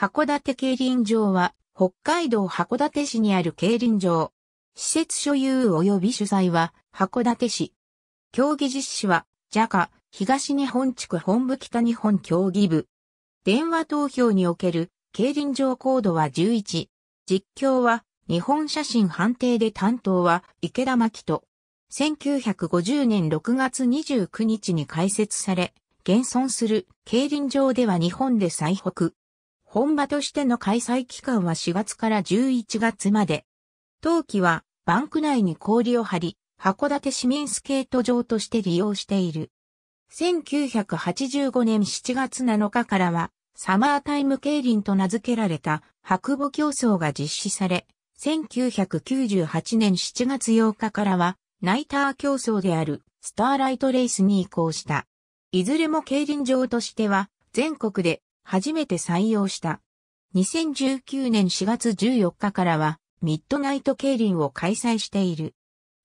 函館競輪場は、北海道函館市にある競輪場。施設所有及び主催は、函館市。競技実施は、JACA、東日本地区本部北日本競技部。電話投票における、競輪場コードは11。実況は、日本写真判定で担当は、池田真と。1950年6月29日に開設され、現存する競輪場では日本で最北。本場としての開催期間は4月から11月まで。冬季はバンク内に氷を張り、函館市民スケート場として利用している。1985年7月7日からは、サマータイム競輪と名付けられた白母競争が実施され、1998年7月8日からは、ナイター競争であるスターライトレースに移行した。いずれも競輪場としては、全国で初めて採用した。2019年4月14日からは、ミッドナイト競輪を開催している。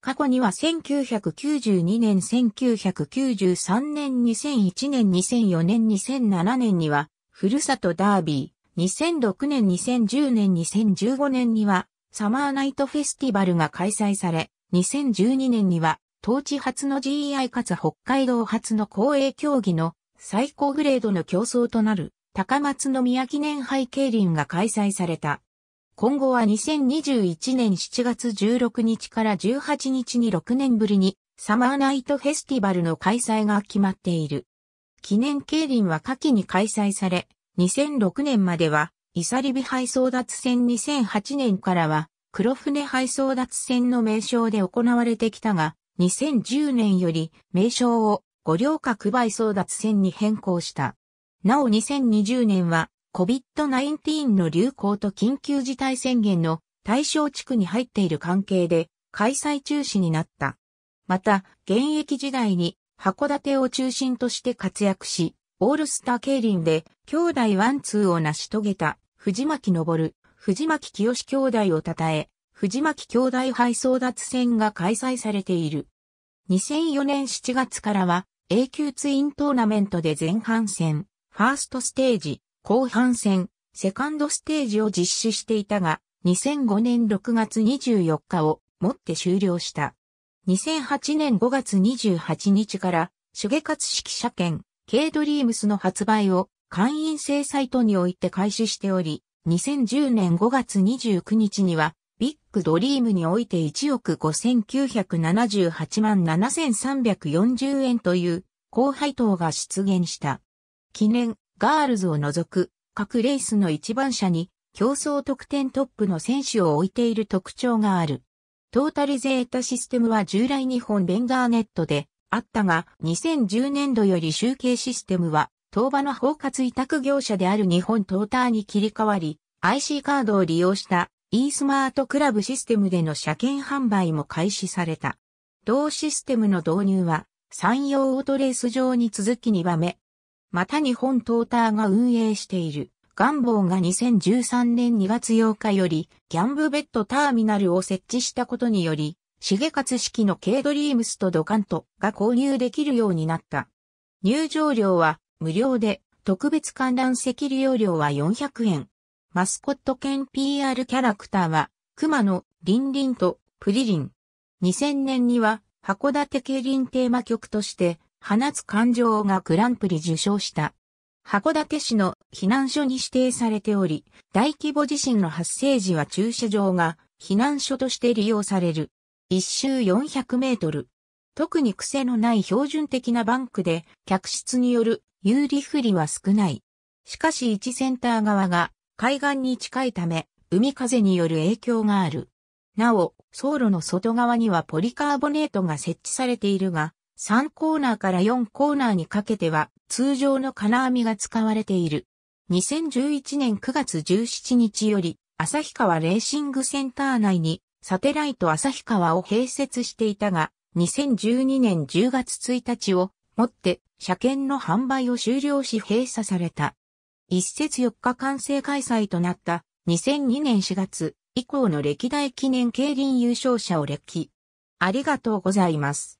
過去には1992年、1993年、2001年、2004年、2007年には、ふるさとダービー、2006年、2010年、2015年には、サマーナイトフェスティバルが開催され、2012年には、当地初の GI かつ北海道初の公営競技の最高グレードの競争となる。高松宮記念杯競輪が開催された。今後は2021年7月16日から18日に6年ぶりにサマーナイトフェスティバルの開催が決まっている。記念競輪は夏季に開催され、2006年まではイサリビ杯争奪戦2008年からは黒船杯争奪戦の名称で行われてきたが、2010年より名称を五稜郭杯争奪戦に変更した。なお2020年は COVID-19 の流行と緊急事態宣言の対象地区に入っている関係で開催中止になった。また、現役時代に函館を中心として活躍し、オールスター競輪で兄弟ワンツーを成し遂げた藤巻昇、藤巻清兄弟を称え、藤巻兄弟配争奪戦が開催されている。2004年7月からは永久ツイントーナメントで前半戦、ファーストステージ、後半戦、セカンドステージを実施していたが、2005年6月24日をもって終了した。2008年5月28日から、手芸活式揮者権、K ドリームスの発売を会員制サイトにおいて開始しており、2010年5月29日には、ビッグドリームにおいて1億5978万7340円という高配当が出現した。記念、ガールズを除く各レースの一番車に競争得点トップの選手を置いている特徴がある。トータルゼータシステムは従来日本ベンガーネットであったが2010年度より集計システムは当場の包括委託業者である日本トーターに切り替わり IC カードを利用した e スマートクラブシステムでの車検販売も開始された。同システムの導入は山陽オートレース場に続き2番目、また日本トーターが運営している、願望が2013年2月8日より、ギャンブベッドターミナルを設置したことにより、重勝式の K ドリームスとドカントが購入できるようになった。入場料は無料で、特別観覧席利用料は400円。マスコット兼 PR キャラクターは、熊野、リンリンと、プリリン。2000年には、函館競輪テーマ曲として、放つ感情がグランプリ受賞した。函館市の避難所に指定されており、大規模地震の発生時は駐車場が避難所として利用される。一周400メートル。特に癖のない標準的なバンクで、客室による有利不利は少ない。しかし1センター側が海岸に近いため、海風による影響がある。なお、走路の外側にはポリカーボネートが設置されているが、3コーナーから4コーナーにかけては通常の金網が使われている。2011年9月17日より、旭川レーシングセンター内にサテライト旭川を併設していたが、2012年10月1日をもって車検の販売を終了し閉鎖された。一節4日完成開催となった2002年4月以降の歴代記念競輪優勝者を歴。ありがとうございます。